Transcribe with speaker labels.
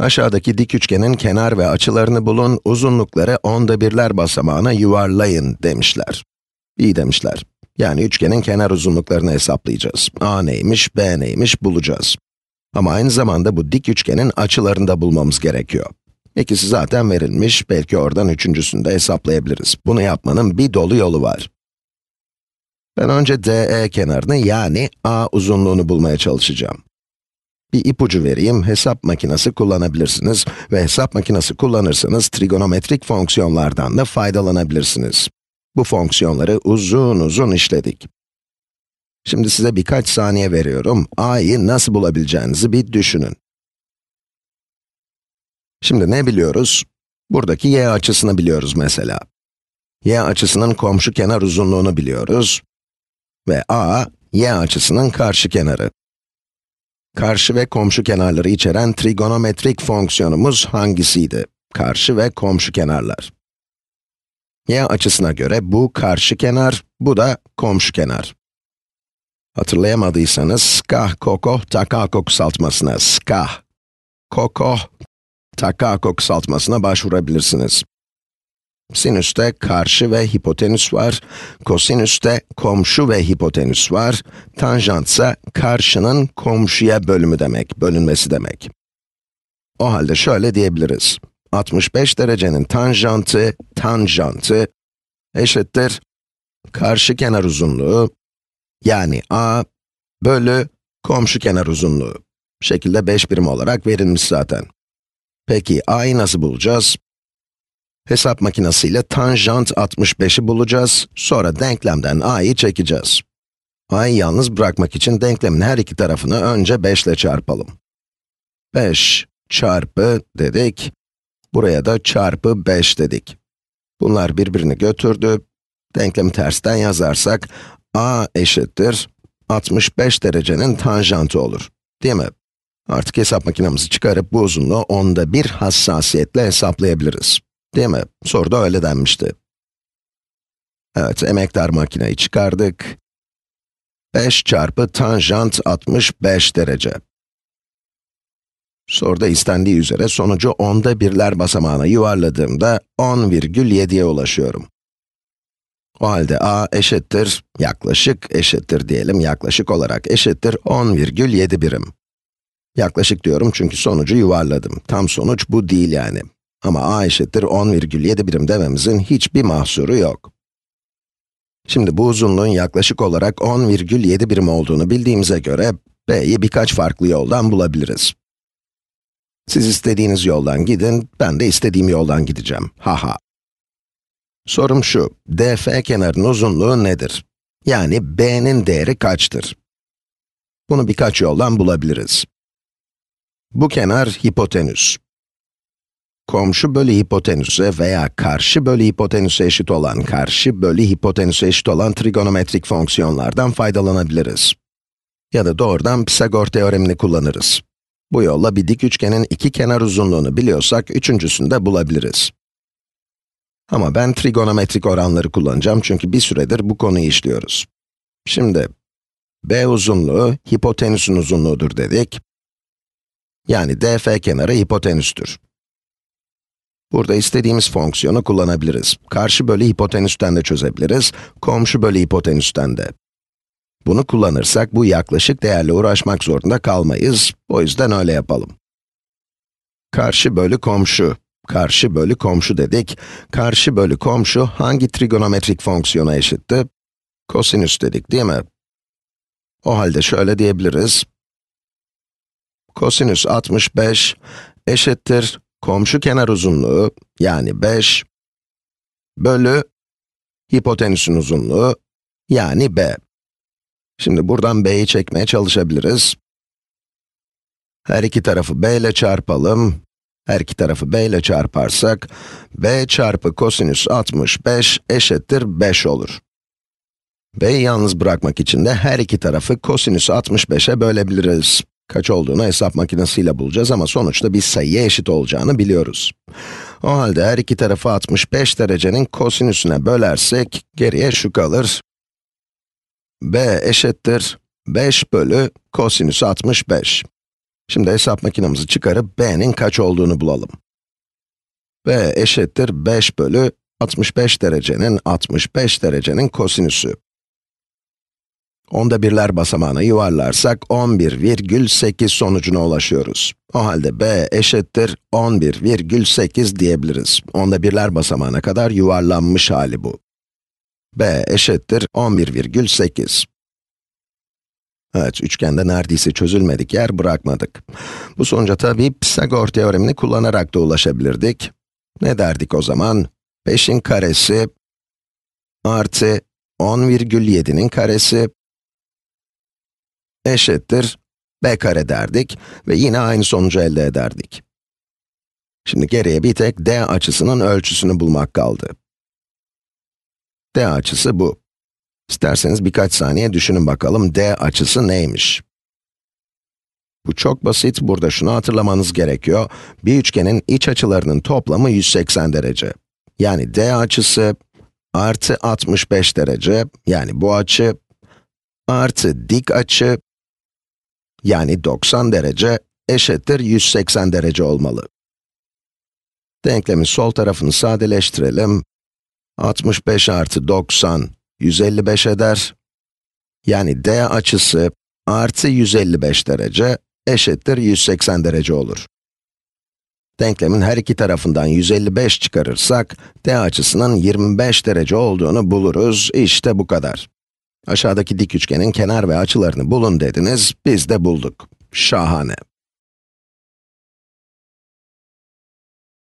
Speaker 1: Aşağıdaki dik üçgenin kenar ve açılarını bulun, uzunlukları onda birler basamağına yuvarlayın demişler. İyi demişler. Yani üçgenin kenar uzunluklarını hesaplayacağız. a neymiş, b neymiş bulacağız. Ama aynı zamanda bu dik üçgenin açılarını da bulmamız gerekiyor. İkisi zaten verilmiş, belki oradan üçüncüsünü de hesaplayabiliriz. Bunu yapmanın bir dolu yolu var. Ben önce DE kenarını yani A uzunluğunu bulmaya çalışacağım. Bir ipucu vereyim, hesap makinesi kullanabilirsiniz ve hesap makinesi kullanırsanız trigonometrik fonksiyonlardan da faydalanabilirsiniz. Bu fonksiyonları uzun uzun işledik. Şimdi size birkaç saniye veriyorum, a'yı nasıl bulabileceğinizi bir düşünün. Şimdi ne biliyoruz? Buradaki y açısını biliyoruz mesela. y açısının komşu kenar uzunluğunu biliyoruz ve a, y açısının karşı kenarı. Karşı ve komşu kenarları içeren trigonometrik fonksiyonumuz hangisiydi? Karşı ve komşu kenarlar. Y açısına göre bu karşı kenar, bu da komşu kenar. Hatırlayamadıysanız, skah kokoh takako kısaltmasına, skah, kokoh takako kısaltmasına başvurabilirsiniz. Sinüste karşı ve hipotenüs var. Kosinüste komşu ve hipotenüs var. Tanjantsa karşının komşuya bölümü demek, bölünmesi demek. O halde şöyle diyebiliriz. 65 derecenin tanjantı, tanjantı eşittir karşı kenar uzunluğu, yani a bölü komşu kenar uzunluğu. Şekilde 5 birim olarak verilmiş zaten. Peki a'yı nasıl bulacağız? Hesap makinesiyle tanjant 65'i bulacağız, sonra denklemden a'yı çekeceğiz. a'yı yalnız bırakmak için denklemin her iki tarafını önce 5 ile çarpalım. 5 çarpı dedik, buraya da çarpı 5 dedik. Bunlar birbirini götürdü. Denklemi tersten yazarsak, a eşittir 65 derecenin tanjantı olur, değil mi? Artık hesap makinemizi çıkarıp bu uzunluğu onda bir hassasiyetle hesaplayabiliriz. Değil mi? Soruda öyle denmişti. Evet, emektar makineyi çıkardık. 5 çarpı tanjant 65 derece. Soruda istendiği üzere sonucu onda birler basamağına yuvarladığımda 10,7'ye ulaşıyorum. O halde a eşittir, yaklaşık eşittir diyelim, yaklaşık olarak eşittir 10,7 birim. Yaklaşık diyorum çünkü sonucu yuvarladım. Tam sonuç bu değil yani. Ama a eşittir 10,7 birim dememizin hiçbir mahsuru yok. Şimdi bu uzunluğun yaklaşık olarak 10,7 birim olduğunu bildiğimize göre, b'yi birkaç farklı yoldan bulabiliriz. Siz istediğiniz yoldan gidin, ben de istediğim yoldan gideceğim. Haha. Sorum şu, df kenarının uzunluğu nedir? Yani b'nin değeri kaçtır? Bunu birkaç yoldan bulabiliriz. Bu kenar hipotenüs komşu bölü hipotenüse veya karşı bölü hipotenüse eşit olan karşı bölü hipotenüse eşit olan trigonometrik fonksiyonlardan faydalanabiliriz. Ya da doğrudan Pisagor teoremini kullanırız. Bu yolla bir dik üçgenin iki kenar uzunluğunu biliyorsak, üçüncüsünü de bulabiliriz. Ama ben trigonometrik oranları kullanacağım çünkü bir süredir bu konuyu işliyoruz. Şimdi, b uzunluğu hipotenüsün uzunluğudur dedik. Yani df kenarı hipotenüstür. Burada istediğimiz fonksiyonu kullanabiliriz. Karşı bölü hipotenüsten de çözebiliriz, komşu bölü hipotenüsten de. Bunu kullanırsak bu yaklaşık değerle uğraşmak zorunda kalmayız, o yüzden öyle yapalım. Karşı bölü komşu, karşı bölü komşu dedik. Karşı bölü komşu hangi trigonometrik fonksiyona eşitti? Kosinüs dedik değil mi? O halde şöyle diyebiliriz. Kosinüs 65 eşittir komşu kenar uzunluğu yani 5 bölü hipotenüsün uzunluğu yani b. Şimdi buradan b'yi çekmeye çalışabiliriz. Her iki tarafı b ile çarpalım. Her iki tarafı b ile çarparsak, b çarpı kosinüs 65 eşittir 5 olur. b'yi yalnız bırakmak için de her iki tarafı kosinüs 65'e bölebiliriz. Kaç olduğunu hesap makinesiyle bulacağız ama sonuçta bir sayıya eşit olacağını biliyoruz. O halde her iki tarafı 65 derecenin kosinüsüne bölersek geriye şu kalır. b eşittir 5 bölü kosinüs 65. Şimdi hesap makinemizi çıkarıp b'nin kaç olduğunu bulalım. b eşittir 5 bölü 65 derecenin 65 derecenin kosinüsü. Onda birler basamağına yuvarlarsak 11,8 sonucuna ulaşıyoruz. O halde b eşittir 11,8 diyebiliriz. Onda birler basamağına kadar yuvarlanmış hali bu. b eşittir 11,8. Evet, üçgende neredeyse çözülmedik yer bırakmadık. Bu sonuca tabi Pisagor teoremini kullanarak da ulaşabilirdik. Ne derdik o zaman? 5'in karesi artı 10,7'nin karesi eşittir b kare derdik ve yine aynı sonucu elde ederdik. Şimdi geriye bir tek d açısının ölçüsünü bulmak kaldı. d açısı bu. İsterseniz birkaç saniye düşünün bakalım d açısı neymiş? Bu çok basit, burada şunu hatırlamanız gerekiyor. Bir üçgenin iç açılarının toplamı 180 derece. Yani d açısı artı 65 derece, yani bu açı, artı dik açı yani 90 derece eşittir 180 derece olmalı. Denklemin sol tarafını sadeleştirelim. 65 artı 90, 155 eder. Yani d açısı artı 155 derece eşittir 180 derece olur. Denklemin her iki tarafından 155 çıkarırsak, d açısının 25 derece olduğunu buluruz. İşte bu kadar. Aşağıdaki dik üçgenin kenar ve açılarını bulun dediniz, biz de bulduk. Şahane.